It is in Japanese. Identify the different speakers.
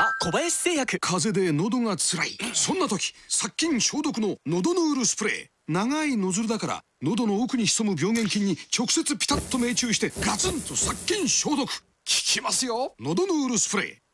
Speaker 1: あ小林製薬風邪で喉がつらいそんな時殺菌消毒の喉のールスプレー長いノズルだから喉の奥に潜む病原菌に直接ピタッと命中してガツンと殺菌消毒効きますよ喉のウルスプレー